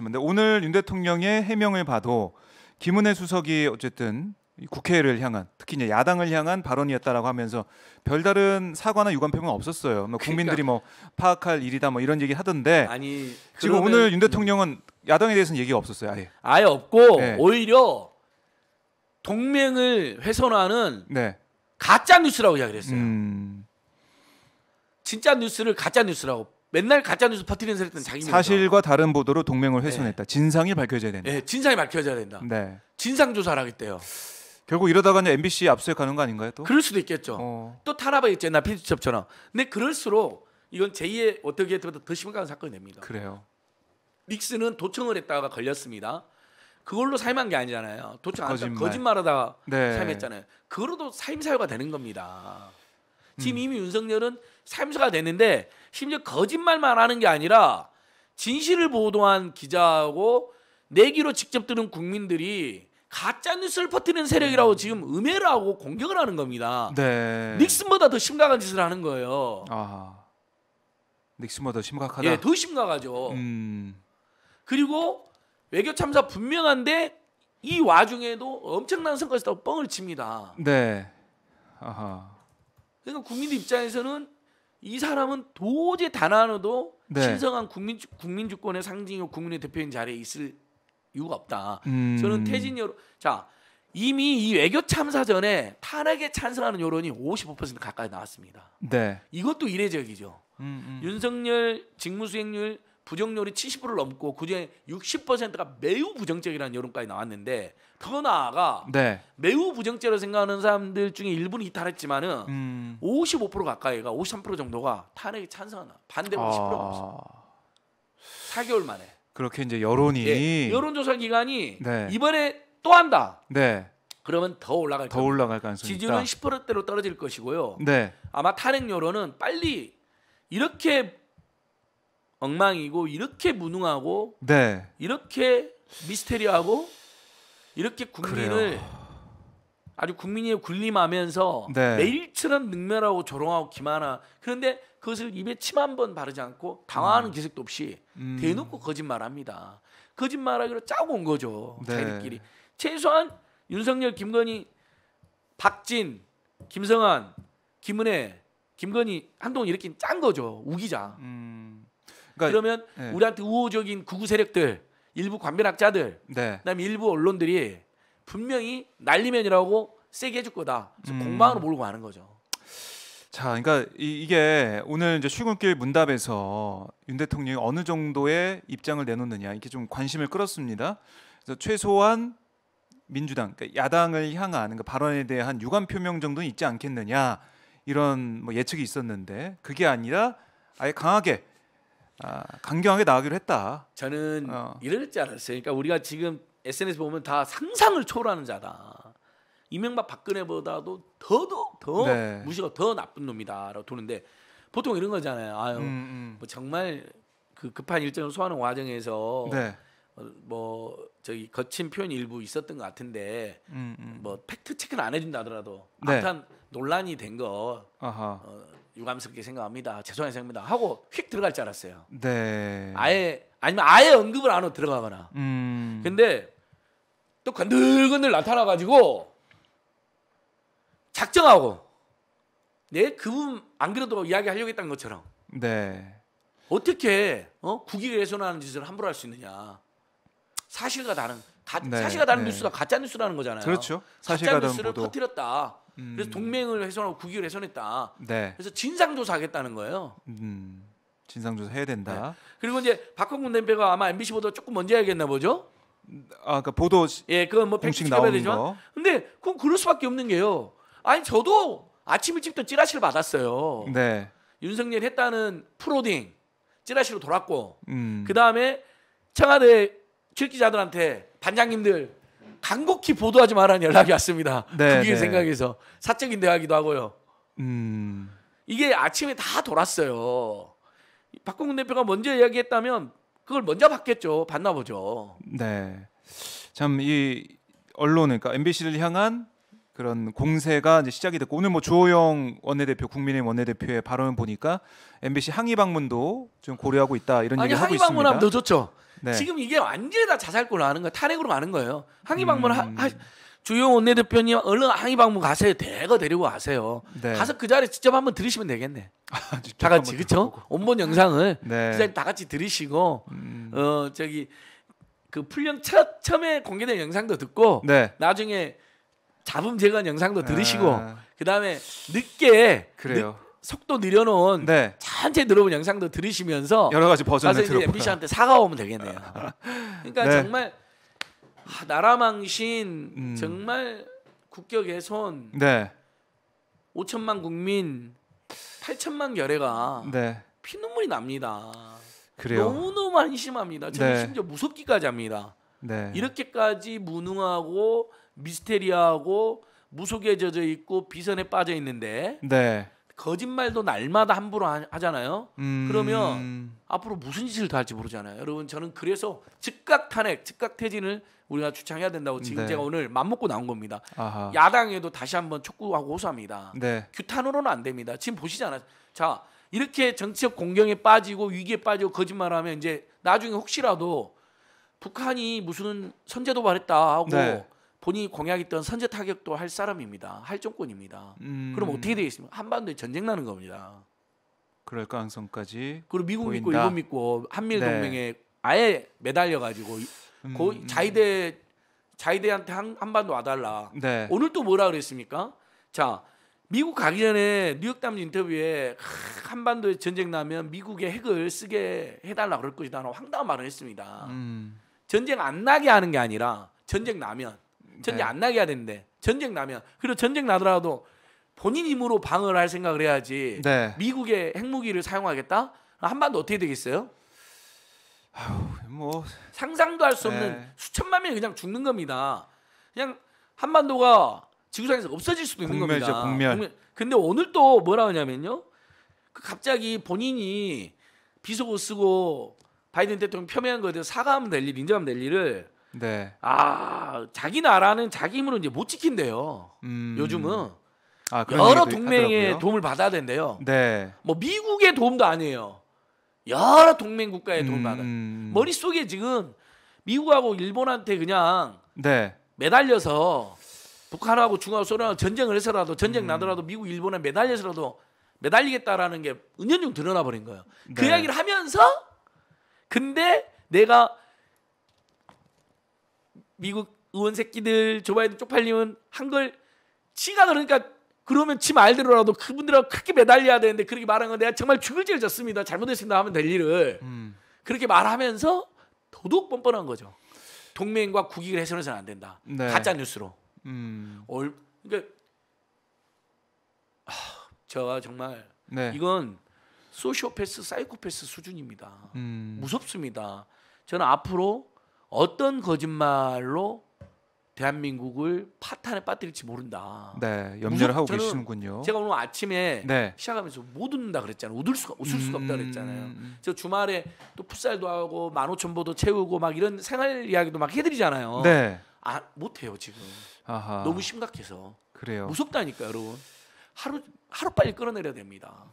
근데 오늘 윤 대통령의 해명을 봐도 김은혜 수석이 어쨌든 국회를 향한 특히 이제 야당을 향한 발언이었다라고 하면서 별다른 사과나 유감표명은 없었어요. 뭐 그러니까. 국민들이 그러니까. 뭐 파악할 일이다 뭐 이런 얘기 하던데 아니 지금 그러면, 오늘 윤 대통령은 야당에 대해서는 얘기가 없었어요. 아예 아예 없고 네. 오히려 동맹을 훼손하는 네. 가짜 뉴스라고 이야기를 했어요. 음... 진짜 뉴스를 가짜 뉴스라고 맨날 가짜 뉴스 퍼뜨리는 세력들은 자기 사실과 다른 보도로 동맹을 훼손했다. 네. 진상이 밝혀져야 된다. 네, 진상이 밝혀져야 된다. 네. 진상 조사를 하겠대요. 결국 이러다가는 MBC 압수수색 가는 거 아닌가요? 또 그럴 수도 있겠죠. 어. 또탈압하겠지 옛날 피디첩처럼. 근데 그럴수록 이건 제2의 어떻게 보도더 심각한 사건이 됩니다. 그래요. 닉슨은 도청을 했다가 걸렸습니다. 그걸로 사임게 아니잖아요. 도청 안 거짓말. 거짓말하다 네. 사임했잖아요. 그걸로도 사임 사유가 되는 겁니다. 지금 음. 이미 윤석열은 사임가 됐는데 심지어 거짓말만 하는 게 아니라 진실을 보도한 기자하고 내기로 직접 들은 국민들이 가짜 뉴스를 퍼뜨리는 세력이라고 음. 지금 음해를 하고 공격을 하는 겁니다. 네. 닉슨보다 더 심각한 짓을 하는 거예요. 아, 닉슨보다 더 심각하다. 예, 더 심각하죠. 음. 그리고 외교 참사 분명한데 이 와중에도 엄청난 성과에서 뻥을 칩니다. 네. 아하. 그러니까 국민들 입장에서는 이 사람은 도저히 단 하나도 네. 신성한 국민 국민 주권의 상징이고 국민의 대표인 자리에 있을 이유가 없다. 음. 저는 태진 여론 자 이미 이 외교 참사 전에 탄핵에 찬성하는 여론이 55% 가까이 나왔습니다. 네. 이것도 이례적이죠. 음, 음. 윤석열 직무수행률 부정률이 70%를 넘고 그중에 60%가 매우 부정적이라는 여론까지 나왔는데 더 나아가 네. 매우 부정적으로 생각하는 사람들 중에 일부는 이탈했지만은 음. 55% 가까이가 53% 정도가 탄핵에 찬성하나 반대로 아. 10%가 없어. 4개월 만에. 그렇게 이제 여론이 예, 여론조사 기간이 네. 이번에 또 한다. 네. 그러면 더 올라갈 더 겁니다. 올라갈 가능성이 지지율은 있다. 10%대로 떨어질 것이고요. 네. 아마 탄핵 여론은 빨리 이렇게 엉망이고 이렇게 무능하고 네. 이렇게 미스테리하고 이렇게 국민을 그래요. 아주 국민이 군림하면서 네. 매일처럼 능멸하고 조롱하고 기만하 그런데 그것을 입에 침 한 번 바르지 않고 당황하는 음. 기색도 없이 음. 대놓고 거짓말합니다. 거짓말하기로 짜고 온 거죠. 네. 자기들끼리 최소한 윤석열, 김건희, 박진, 김성한, 김은혜, 김건희 한동훈 이렇게 짠 거죠. 우기자. 음. 그러니까, 그러면 네. 우리한테 우호적인 구구 세력들, 일부 관변학자들, 네. 그다음에 일부 언론들이 분명히 난리면이라고 세게 해줄 거다. 그래서 음. 공방으로 몰고 가는 거죠. 자, 그러니까 이, 게 오늘 이제 출근길 문답에서 윤 대통령이 어느 정도의 입장을 내놓느냐 이렇게 좀 관심을 끌었습니다. 그래서 최소한 민주당 그러니까 야당을 향한 그 발언에 대한 유감 표명 정도는 있지 않겠느냐 이런 뭐 예측이 있었는데 그게 아니라 아예 강하게 아, 강경하게 나가기로 했다. 저는 어. 이럴 줄 알았어요. 그러니까 우리가 지금 SNS 보면 다 상상을 초월하는 자다. 이명박 박근혜보다도 더더 더 네. 무시가 더 나쁜 놈이다라고 도는데 보통 이런 거잖아요. 아유, 음, 음. 뭐 정말 그 급한 일정을 소화하는 과정에서 네. 어, 뭐 저기 거친 표현 일부 있었던 것 같은데 음, 음. 뭐 팩트 체크는 안 해준다 하더라도 네. 아무튼 논란이 된거 어, 유감스럽게 생각합니다. 죄송하 생각합니다. 하고 휙 들어갈 줄 알았어요. 네. 아예 아니면 아예 언급을 안 하고 들어가거나. 음. 근데 또 건들건들 나타나 가지고 작정하고 내 네, 그분 안 그래도 이야기하려고 했던 것처럼. 네. 어떻게 어? 국익을 훼손하는 짓을 함부로 할 수 있느냐. 사실과 다른 가, 네, 사실과 다른 네. 뉴스가 가짜 뉴스라는 거잖아요. 그렇죠. 가짜 뉴스를 보도. 퍼뜨렸다. 음. 그래서 동맹을 훼손하고 국익을 훼손했다. 네. 그래서 진상조사하겠다는 거예요. 음. 진상조사 해야 된다. 네. 그리고 이제 박홍근 대표가 아마 MBC 보도 조금 먼저 해야겠나 보죠. 아, 그 그러니까 보도 예, 그건 뭐 백신 나오는 되지만. 거. 근데 그건 그럴 수밖에 없는 게요. 아니 저도 아침 일찍도 찌라시를 받았어요. 네. 윤석열 했다는 프로딩 찌라시로 돌았고, 음. 그 다음에 청와대 출기자들한테 반장님들 간곡히 보도하지 말라는 연락이 왔습니다. 네, 그게 네. 생각에서 사적인 대화기도 하고요. 음. 이게 아침에 다 돌았어요. 박홍근 대표가 먼저 이야기했다면 그걸 먼저 받겠죠. 받나 보죠. 네. 참 이 언론 그러니까 MBC를 향한 그런 공세가 이제 시작이 됐고 오늘 뭐 주호영 원내대표 국민의힘 원내대표의 발언을 보니까 MBC 항의 방문도 좀 고려하고 있다 이런 얘기 하고 있습니다. 항의 방문하면 더 좋죠. 네. 지금 이게 완전히 다 자살골로 하는 거예요. 탄핵으로 가는 거예요. 항의 방문 음. 하, 하 주요 원내대표님 얼른 항의 방문 가세요. 대거 데리고 가세요. 네. 가서 그 자리에 직접 한번 들으시면 되겠네. 아, 다 같이 그쵸? 온본 영상을 네. 그 자리 다 같이 들으시고 음. 어 저기 그 풀령 첫 처음에 공개된 영상도 듣고 네. 나중에 잡음 제거한 영상도 아. 들으시고 아. 그다음에 늦게 그래요. 속도 느려놓은 네. 천천히 들어본 영상도 들으시면서 여러 가지 버전을 들어 MBC한테 사과 오면 되겠네요. 그러니까 네. 정말 아, 나라 망신 음. 정말 국격 훼손 네. 5천만 국민 8천만 결례가 네. 피눈물이 납니다. 그래요. 너무너무 한심합니다. 저는 네. 심지어 무섭기까지 합니다. 네. 이렇게까지 무능하고 미스테리하고 무속에 젖어 있고 비선에 빠져 있는데 네. 거짓말도 날마다 함부로 하잖아요. 음... 그러면 앞으로 무슨 짓을 더 할지 모르잖아요. 여러분 저는 그래서 즉각 탄핵, 즉각 퇴진을 우리가 주창해야 된다고 지금 네. 제가 오늘 맘먹고 나온 겁니다. 아하. 야당에도 다시 한번 촉구하고 호소합니다. 네. 규탄으로는 안 됩니다. 지금 보시잖아요. 자 이렇게 정치적 공경에 빠지고 위기에 빠지고 거짓말하면 이제 나중에 혹시라도 북한이 무슨 선제 도발했다 하고 네. 본인이 공약했던 선제 타격도 할 사람입니다. 할정권입니다. 음. 그럼 어떻게 되겠습니까? 한반도에 전쟁 나는 겁니다. 그럴 가능성까지 그리고 미국 보인다. 믿고 일본 믿고 한미 네. 동맹에 아예 매달려 가지고 음. 고 음. 자위대 자위대한테 한, 한반도 와달라. 네. 오늘 또 뭐라 그랬습니까? 자 미국 가기 전에 뉴욕 담 인터뷰에 한반도에 전쟁 나면 미국의 핵을 쓰게 해달라 그럴 것이다. 황당한 말을 했습니다. 음. 전쟁 안 나게 하는 게 아니라 전쟁 나면 전쟁 네. 안 나게 해야 되는데 전쟁 나면 그리고 전쟁 나더라도 본인 힘으로 방어를 할 생각을 해야지 네. 미국의 핵무기를 사용하겠다 한반도 어떻게 되겠어요? 아유, 뭐 상상도 할수 네. 없는 네. 수천만 명이 그냥 죽는 겁니다. 그냥 한반도가 지구상에서 없어질 수도 있는 공멸죠, 겁니다. 공멸. 공멸. 근데 오늘 또 뭐라 하냐면요. 그 갑자기 본인이 비속어 쓰고 바이든 대통령 표명한 거에 대해서 사과하면 될 일, 인정하면 될 일을 네. 아 자기 나라는 자기 힘으로 이제 못 지킨대요. 음. 요즘은 아, 여러 동맹의 하더라고요. 도움을 받아야 된대요. 네. 뭐 미국의 도움도 아니에요. 여러 동맹 국가의 도움 음. 받아. 머릿 속에 지금 미국하고 일본한테 그냥 네. 매달려서 북한하고 중국하고 소련하고 전쟁을 해서라도 전쟁 음. 나더라도 미국 일본에 매달려서라도 매달리겠다라는 게 은연중 드러나 버린 거예요. 그 네. 그 이야기를 하면서 근데 내가 미국 의원 새끼들 조 바이든 쪽팔리면 한걸 지가 그러니까 그러면 지 말대로라도 그분들하고 크게 매달려야 되는데 그렇게 말한 건 내가 정말 죽을 죄를 졌습니다. 잘못했습니다 하면 될 일을 음. 그렇게 말하면서 도둑 뻔뻔한 거죠. 동맹과 국익을 해서는 안 된다. 네. 가짜 뉴스로. 음. 얼, 그러니까 하, 제가 정말 네. 이건 소시오패스, 사이코패스 수준입니다. 음. 무섭습니다. 저는 앞으로 어떤 거짓말로 대한민국을 파탄에 빠뜨릴지 모른다. 네, 염려를 하고 계시는군요. 제가 오늘 아침에 네. 시작하면서 못 웃는다 그랬잖아요. 웃을 수가 웃을 수가 음... 없다 그랬잖아요. 제 음, 음. 주말에 또 풋살도 하고 만오천보도 채우고 막 이런 생활 이야기도 막 해드리잖아요. 네. 아, 못 해요 지금. 아하. 너무 심각해서. 그래요. 무섭다니까 여러분. 하루 하루 빨리 끌어내려야 됩니다.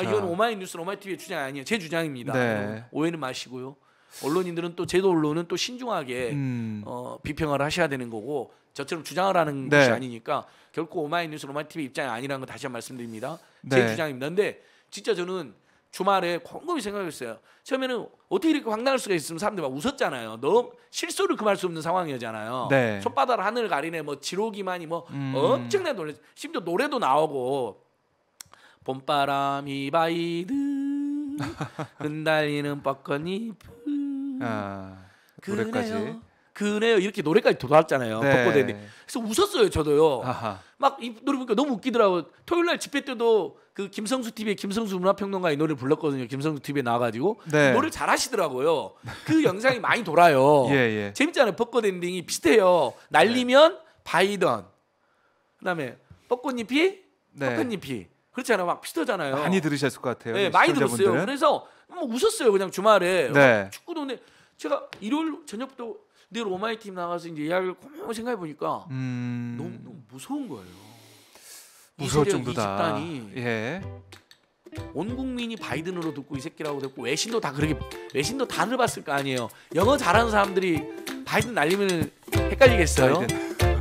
아, 이건 오마이뉴스, 오마이티비의 주장 아니에요. 제 주장입니다. 네. 오해는 마시고요. 언론인들은 또 제도 언론은 또 신중하게 음. 어, 비평을 하셔야 되는 거고 저처럼 주장을 하는 네. 것이 아니니까 결코 오마이뉴스 로마티비 입장이 아니라는 걸 다시 한번 말씀드립니다. 네. 제 주장입니다. 근데 진짜 저는 주말에 곰곰이 생각했어요. 처음에는 어떻게 이렇게 황당할 수가 있으면 사람들 이막 웃었잖아요. 너무 실수를 금할 수 없는 상황이었잖아요. 네. 손바닥 하늘 가리네 뭐 지로기만이 뭐 음. 엄청난 노래 심지어 노래도 나오고 봄바람이 바이든 흔달리는 벚꽃잎 아, 노래까지. 그래요 이렇게 노래까지 돌아왔잖아요 네. 벚꽃에 그래서 웃었어요 저도요 막 노래 보니까 너무 웃기더라고 토요일 날 집회 때도 그 김성수 TV에 김성수 문화평론가 의 노래를 불렀거든요 김성수 TV에 나와가지고 네. 노래 잘하시더라고요 그 영상이 많이 돌아요 예, 예. 재밌잖아요 벚꽃 엔딩이 비슷해요 날리면 네. 바이든 그다음에 벚꽃잎이 네. 벚꽃잎이 그렇잖아요 막 비슷하잖아요 많이 들으셨을 것 같아요 네, 많이 들었어요 그래서 뭐 웃었어요. 그냥 주말에 어, 네. 축구도 근데 제가 일요일 저녁부터 내일 오마이 팀 나가서 이제 이야기를 곰곰이 생각해 보니까 음... 너무, 너무 무서운 거예요. 무서울 정도다. 이 집단이 예. 온 국민이 바이든으로 듣고 이 새끼라고 듣고 외신도 다 그렇게 외신도 다를 봤을 거 아니에요. 영어 잘하는 사람들이 바이든 날리면 헷갈리겠어요. 바이든.